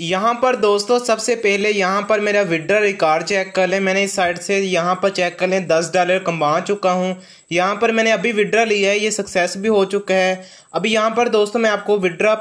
यहाँ पर दोस्तों सबसे पहले यहाँ पर मेरा विड्रा रिकॉर्ड चेक कर लें मैंने इस साइड से यहाँ पर चेक कर लें दस डॉलर कमा चुका हूँ यहाँ पर मैंने अभी विड्रा लिया है ये सक्सेस भी हो चुका है अभी यहाँ पर दोस्तों मैं आपको विड्रा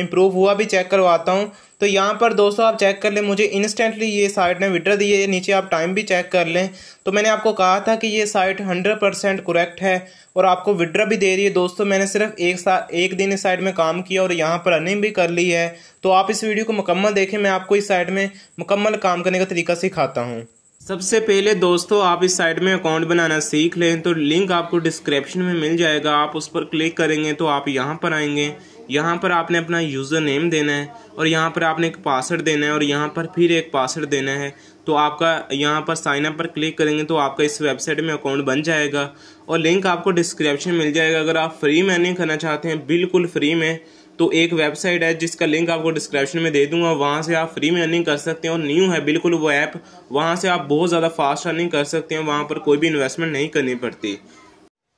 इम्प्रूव हुआ भी चेक करवाता हूँ तो यहाँ पर दोस्तों आप चेक कर लें मुझे इंस्टेंटली ये साइट ने विड्रा दी है नीचे आप टाइम भी चेक कर लें तो मैंने आपको कहा था कि ये साइट हंड्रेड परसेंट करेक्ट है और आपको विड्रा भी दे रही है दोस्तों मैंने सिर्फ एक साथ एक दिन इस साइड में काम किया और यहाँ पर अर्निंग भी कर ली है तो आप इस वीडियो को मुकम्मल देखें मैं आपको इस साइड में मुकम्मल काम करने का तरीका सिखाता हूँ सबसे पहले दोस्तों आप इस साइड में अकाउंट बनाना सीख लें तो लिंक आपको डिस्क्रिप्शन में मिल जाएगा आप उस पर क्लिक करेंगे तो आप यहाँ पर आएंगे यहाँ पर आपने अपना यूज़र नेम देना है और यहाँ पर आपने एक पासवर्ड देना है और यहाँ पर फिर एक पासवर्ड देना है तो आपका यहाँ पर साइन अप पर क्लिक करेंगे तो आपका इस वेबसाइट में अकाउंट बन जाएगा और लिंक आपको डिस्क्रिप्शन मिल जाएगा अगर आप फ्री में अर्निंग करना चाहते हैं बिल्कुल फ्री में तो एक वेबसाइट है जिसका लिंक आपको डिस्क्रिप्शन में दे दूंगा वहाँ से आप फ्री में अर्निंग कर सकते हैं और न्यू है बिल्कुल वो ऐप वहाँ से आप बहुत ज़्यादा फास्ट अर्निंग कर सकते हैं वहाँ पर कोई भी इन्वेस्टमेंट नहीं करनी पड़ती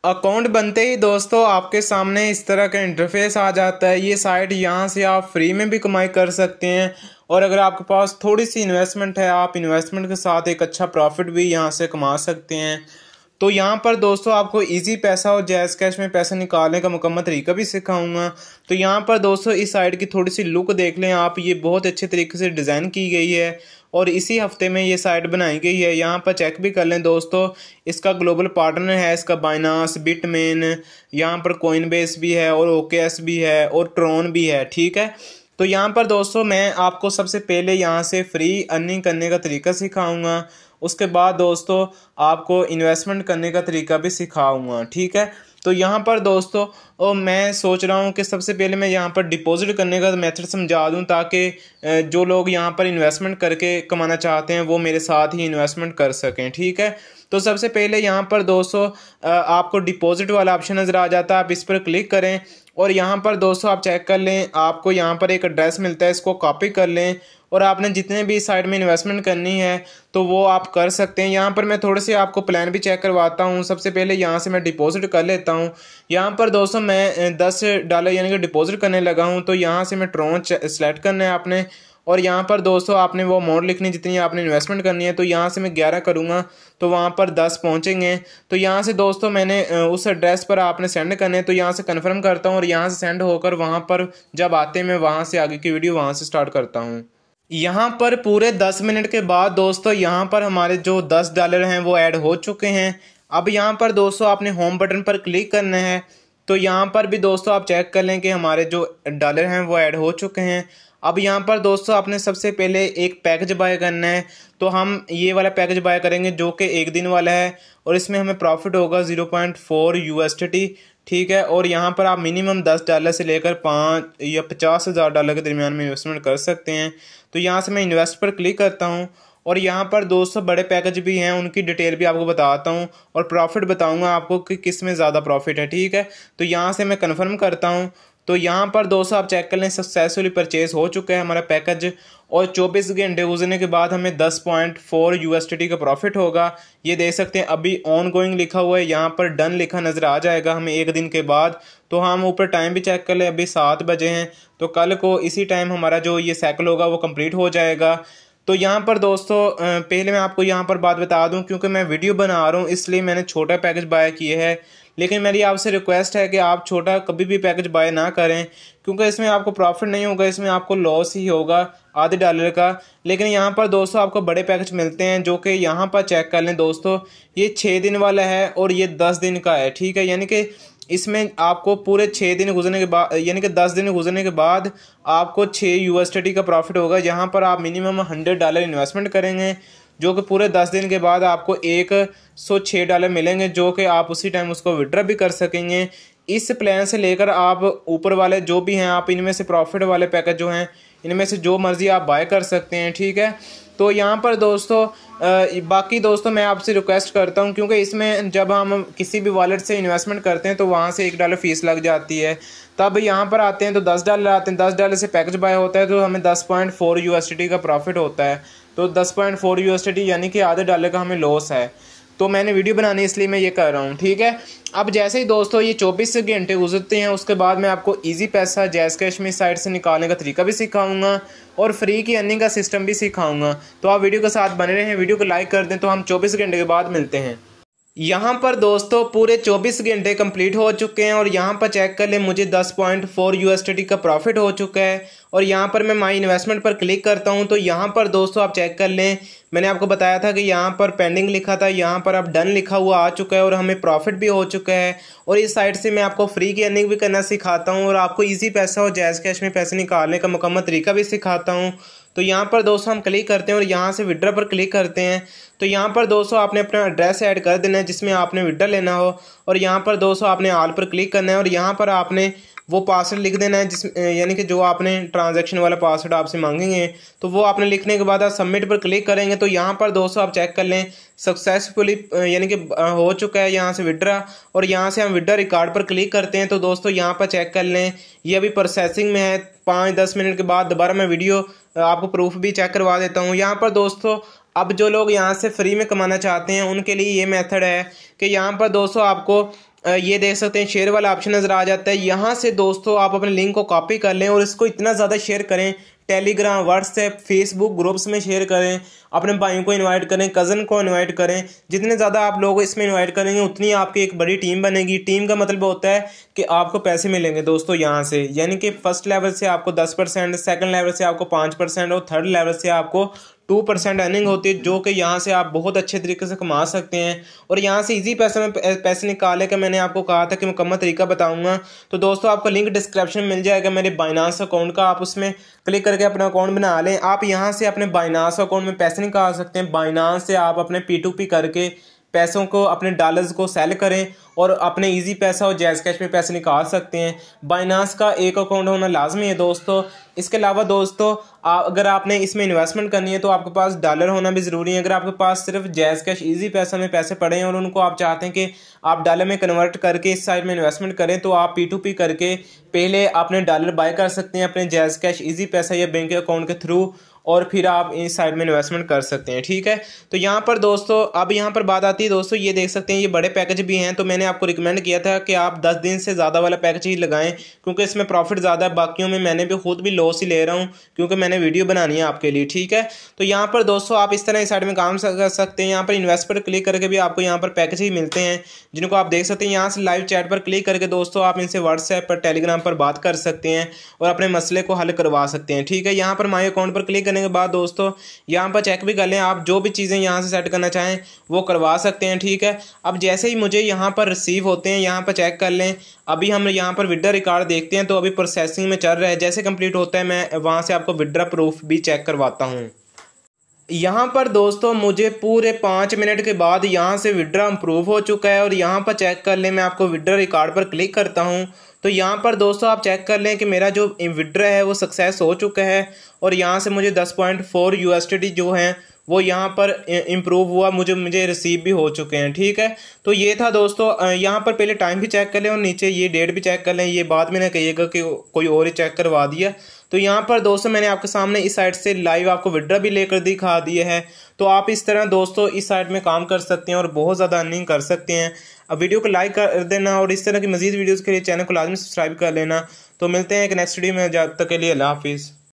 अकाउंट बनते ही दोस्तों आपके सामने इस तरह का इंटरफेस आ जाता है ये साइट यहाँ से आप फ्री में भी कमाई कर सकते हैं और अगर आपके पास थोड़ी सी इन्वेस्टमेंट है आप इन्वेस्टमेंट के साथ एक अच्छा प्रॉफिट भी यहाँ से कमा सकते हैं तो यहाँ पर दोस्तों आपको इजी पैसा और जैस कैश में पैसा निकालने का मुकम्मल तरीका भी सिखाऊंगा तो यहाँ पर दोस्तों इस साइड की थोड़ी सी लुक देख लें आप ये बहुत अच्छे तरीके से डिज़ाइन की गई है और इसी हफ्ते में ये साइट बनाई गई है यहाँ पर चेक भी कर लें दोस्तों इसका ग्लोबल पार्टनर है इसका बाइनास बिटमेन यहाँ पर बेस भी है और ओके भी है और ट्रोन भी है ठीक है तो यहाँ पर दोस्तों मैं आपको सबसे पहले यहाँ से फ्री अर्निंग करने का तरीका सिखाऊंगा उसके बाद दोस्तों आपको इन्वेस्टमेंट करने का तरीका भी सिखाऊंगा ठीक है तो यहाँ पर दोस्तों ओ, मैं सोच रहा हूँ कि सबसे पहले मैं यहाँ पर डिपॉजिट करने का मेथड समझा दूँ ताकि जो लोग यहाँ पर इन्वेस्टमेंट करके कमाना चाहते हैं वो मेरे साथ ही इन्वेस्टमेंट कर सकें ठीक है तो सबसे पहले यहाँ पर दोस्तों आपको डिपॉजिट वाला ऑप्शन नज़र आ जाता है आप इस पर क्लिक करें और यहाँ पर दोस्तों आप चेक कर लें आपको यहाँ पर एक एड्रेस मिलता है इसको कॉपी कर लें और आपने जितने भी साइड में इन्वेस्टमेंट करनी है तो वो आप कर सकते हैं यहाँ पर मैं थोड़े से आपको प्लान भी चेक करवाता हूँ सबसे पहले यहाँ से मैं डिपॉजिट कर लेता हूँ यहाँ पर दोस्तों मैं दस डॉलर यानी कि डिपॉजिट करने लगा हूँ तो यहाँ से मैं ट्रोन सेलेक्ट करना है आपने और यहाँ पर दोस्तों आपने वो अमाउंट लिखनी जितनी आपने इन्वेस्टमेंट करनी है तो यहाँ से मैं ग्यारह करूँगा तो वहाँ पर दस पहुँचेंगे तो यहाँ से दोस्तों मैंने उस एड्रेस पर आपने सेंड करने तो यहाँ से कन्फर्म करता हूँ और यहाँ से सेंड होकर वहाँ पर जब आते हैं मैं वहाँ से आगे की वीडियो वहाँ से स्टार्ट करता हूँ यहाँ पर पूरे दस मिनट के बाद दोस्तों यहाँ पर हमारे जो दस डॉलर हैं वो ऐड हो चुके हैं अब यहाँ पर दोस्तों आपने होम बटन पर क्लिक करना है तो यहाँ पर भी दोस्तों आप चेक कर लें कि हमारे जो डॉलर हैं वो ऐड हो चुके हैं अब यहाँ पर दोस्तों आपने सबसे पहले एक पैकेज बाय करना है तो हम ये वाला पैकेज बाय करेंगे जो कि एक दिन वाला है और इसमें हमें प्रॉफिट होगा zero point four U S T ठीक है और यहाँ पर आप मिनिमम दस डॉलर से लेकर पाँच या पचास हज़ार डॉलर के दरमियान में इन्वेस्टमेंट कर सकते हैं तो यहाँ से मैं इन्वेस्ट पर क्लिक करता हूँ और यहाँ पर दोस्तों बड़े पैकेज भी हैं उनकी डिटेल भी आपको बताता हूँ और प्रॉफिट बताऊँगा आपको कि किस में ज़्यादा प्रॉफिट है ठीक है तो यहाँ से मैं कन्फर्म करता हूँ तो यहाँ पर दोस्तों आप चेक कर लें सक्सेसफुली परचेज हो चुका है हमारा पैकेज और 24 घंटे गुजरने के बाद हमें 10.4 पॉइंट फोर का प्रॉफिट होगा ये देख सकते हैं अभी ऑन गोइंग लिखा हुआ है यहाँ पर डन लिखा नज़र आ जाएगा हमें एक दिन के बाद तो हम ऊपर टाइम भी चेक कर लें अभी सात बजे हैं तो कल को इसी टाइम हमारा जो ये साइकिल होगा वो कम्प्लीट हो जाएगा तो यहाँ पर दोस्तों पहले मैं आपको यहाँ पर बात बता दूँ क्योंकि मैं वीडियो बना रहा हूँ इसलिए मैंने छोटा पैकेज बाय किया है लेकिन मेरी आपसे रिक्वेस्ट है कि आप छोटा कभी भी पैकेज बाय ना करें क्योंकि इसमें आपको प्रॉफिट नहीं होगा इसमें आपको लॉस ही होगा आधे डॉलर का लेकिन यहाँ पर दोस्तों आपको बड़े पैकेज मिलते हैं जो कि यहाँ पर चेक कर लें दोस्तों ये छः दिन वाला है और ये दस दिन का है ठीक है यानी कि इसमें आपको पूरे छः दिन गुजरने के बाद यानी कि दस दिन गुजरने के बाद आपको छः यू एस का प्रॉफिट होगा जहाँ पर आप मिनिमम हंड्रेड डॉलर इन्वेस्टमेंट करेंगे जो कि पूरे दस दिन के बाद आपको एक सौ छः डॉलर मिलेंगे जो कि आप उसी टाइम उसको विड्रा भी कर सकेंगे इस प्लान से लेकर आप ऊपर वाले जो भी हैं आप इनमें से प्रॉफिट वाले पैकेज जो हैं इनमें से जो मर्ज़ी आप बाय कर सकते हैं ठीक है तो यहाँ पर दोस्तों बाकी दोस्तों मैं आपसे रिक्वेस्ट करता हूँ क्योंकि इसमें जब हम किसी भी वॉलेट से इन्वेस्टमेंट करते हैं तो वहाँ से एक डॉलर फीस लग जाती है तब यहाँ पर आते हैं तो दस डॉलर आते हैं दस डॉलर से पैकेज बाय होता है तो हमें दस पॉइंट फोर यू का प्रॉफिट होता है तो दस पॉइंट फोर यू यानी कि आधे डॉलर का हमें लॉस है तो मैंने वीडियो बनानी इसलिए मैं ये कर रहा हूँ ठीक है अब जैसे ही दोस्तों ये चौबीस घंटे गुजरते हैं उसके बाद मैं आपको इजी पैसा जैस कैश में साइड से निकालने का तरीका भी सिखाऊंगा और फ्री की अर्निंग का सिस्टम भी सिखाऊंगा तो आप वीडियो के साथ बने रहें वीडियो को लाइक कर दें तो हम चौबीस घंटे के बाद मिलते हैं यहाँ पर दोस्तों पूरे 24 घंटे कंप्लीट हो चुके हैं और यहाँ पर चेक कर ले मुझे 10.4 पॉइंट फोर का प्रॉफिट हो चुका है और यहाँ पर मैं माई इन्वेस्टमेंट पर क्लिक करता हूँ तो यहाँ पर दोस्तों आप चेक कर लें मैंने आपको बताया था कि यहाँ पर पेंडिंग लिखा था यहाँ पर अब डन लिखा हुआ आ चुका है और हमें प्रॉफिट भी हो चुका है और इस साइड से मैं आपको फ्री की अर्निंग भी करना सिखाता हूँ और आपको ईजी पैसा और जैज़ कैश में पैसे निकालने का मुकम्मल तरीका भी सिखाता हूँ तो यहाँ पर दोस्तों हम क्लिक करते हैं और यहाँ से विड्रा पर क्लिक करते हैं तो यहाँ पर दोस्तों आपने अपना एड्रेस ऐड कर देना है जिसमें आपने विड्रा लेना हो और यहाँ पर दोस्तों आपने आल पर क्लिक करना है और यहाँ पर आपने वो पासवर्ड लिख देना है जिस यानी कि जो आपने ट्रांजैक्शन वाला पासवर्ड आपसे मांगेंगे तो वो आपने लिखने के बाद आप सबमिट पर क्लिक करेंगे तो यहाँ पर दोस्तों आप चेक कर लें सक्सेसफुली यानी कि हो चुका है यहाँ से विड्रा और यहाँ से हम विड्रा रिकॉर्ड पर क्लिक करते हैं तो दोस्तों यहाँ पर चेक कर लें ये अभी प्रोसेसिंग में है पाँच दस मिनट के बाद दोबारा मैं वीडियो आपको प्रूफ भी चेक करवा देता हूँ यहाँ पर दोस्तों अब जो लोग यहाँ से फ्री में कमाना चाहते हैं उनके लिए ये मेथड है कि यहाँ पर दोस्तों आपको ये देख सकते हैं शेयर वाला ऑप्शन नज़र आ जाता है यहाँ से दोस्तों आप अपने लिंक को कॉपी कर लें और इसको इतना ज़्यादा शेयर करें टेलीग्राम व्हाट्सएप फेसबुक ग्रुप्स में शेयर करें अपने भाइयों को इनवाइट करें कज़न को इनवाइट करें जितने ज़्यादा आप लोग इसमें इनवाइट करेंगे उतनी आपकी एक बड़ी टीम बनेगी टीम का मतलब होता है कि आपको पैसे मिलेंगे दोस्तों यहाँ से यानी कि फर्स्ट लेवल से आपको दस परसेंट सेकेंड लेवल से आपको पाँच परसेंट और थर्ड लेवल से आपको टू परसेंट अर्निंग होती है जो कि यहाँ से आप बहुत अच्छे तरीके से कमा सकते हैं और यहाँ से इजी पैसे में पैसे निकाले का मैंने आपको कहा था कि मुकम्मल तरीका बताऊँगा तो दोस्तों आपको लिंक डिस्क्रिप्शन में मिल जाएगा मेरे बाइनास अकाउंट का आप उसमें क्लिक करके अपना अकाउंट बना लें आप यहाँ से अपने बाइनास अकाउंट में पैसे निकाल सकते हैं बाइनास से आप अपने पी टू पी करके पैसों को अपने डॉलर्स को सेल करें और अपने इजी पैसा और जैज़ कैश में पैसे निकाल सकते हैं बाइनास का एक अकाउंट होना लाजमी है दोस्तों इसके अलावा दोस्तों आ, अगर आपने इसमें इन्वेस्टमेंट करनी है तो आपके पास डॉलर होना भी ज़रूरी है अगर आपके पास सिर्फ जैज़ कैश इजी पैसा में पैसे पड़े हैं और उनको आप चाहते हैं कि आप डॉलर में कन्वर्ट करके इस साइड में इन्वेस्टमेंट करें तो आप पी टू पी करके पहले आपने डॉलर बाय कर सकते हैं अपने जैज़ कैश ईजी पैसा या बैंक अकाउंट के थ्रू और फिर आप इस साइड में इन्वेस्टमेंट कर सकते हैं ठीक है तो यहाँ पर दोस्तों अब यहाँ पर बात आती है दोस्तों ये देख सकते हैं ये बड़े पैकेज भी हैं तो मैंने आपको रिकमेंड किया था कि आप दस दिन से ज़्यादा वाला पैकेज ही लगाएं क्योंकि इसमें प्रॉफिट ज़्यादा है बाकियों में मैंने भी खुद भी लॉस ही ले रहा हूँ क्योंकि मैंने वीडियो बनानी है आपके लिए ठीक है तो यहाँ पर दोस्तों आप इस तरह इस साइड में काम कर सकते हैं यहाँ पर इन्वेस्ट पर क्लिक करके भी आपको यहाँ पर पैकेज ही मिलते हैं जिनको आप देख सकते हैं यहाँ से लाइव चैट पर क्लिक करके दोस्तों आप इनसे व्हाट्सएप पर टेलीग्राम पर बात कर सकते हैं और अपने मसले को हल करवा सकते हैं ठीक है यहाँ पर माई अकाउंट पर क्लिक देने के बाद दोस्तों यहाँ पर चेक भी कर लें आप जो भी चीज़ें यहाँ से सेट करना चाहें वो करवा सकते हैं ठीक है अब जैसे ही मुझे यहाँ पर रिसीव होते हैं यहाँ पर चेक कर लें अभी हम यहाँ पर विड्रा रिकॉर्ड देखते हैं तो अभी प्रोसेसिंग में चल रहा है जैसे कंप्लीट होता है मैं वहाँ से आपको विड्रा प्रूफ भी चेक करवाता हूँ यहाँ पर दोस्तों मुझे पूरे पाँच मिनट के बाद यहाँ से विड्रा अप्रूव हो चुका है और यहाँ पर चेक कर लें मैं आपको विड्रा रिकॉर्ड पर क्लिक करता हूँ तो यहाँ पर दोस्तों आप चेक कर लें कि मेरा जो विड्रा है वो सक्सेस हो चुका है और यहाँ से मुझे दस पॉइंट फोर यू जो है वो यहाँ पर इम्प्रूव हुआ मुझे मुझे रिसीव भी हो चुके हैं ठीक है तो ये था दोस्तों यहाँ पर पहले टाइम भी चेक कर लें और नीचे ये डेट भी चेक कर लें ये बात में ना कहिएगा कि कोई और ही चेक करवा दिया तो यहाँ पर दोस्तों मैंने आपके सामने इस साइड से लाइव आपको विड्रा भी लेकर दिखा दिए हैं तो आप इस तरह दोस्तों इस साइड में काम कर सकते हैं और बहुत ज़्यादा अर्निंग कर सकते हैं अब वीडियो को लाइक कर देना और इस तरह की मजीद वीडियोज़ के लिए चैनल को लाजमी सब्सक्राइब कर लेना तो मिलते हैं एक नेक्स्ट वीडियो में जब तक के लिए अल्लाह हाफिज़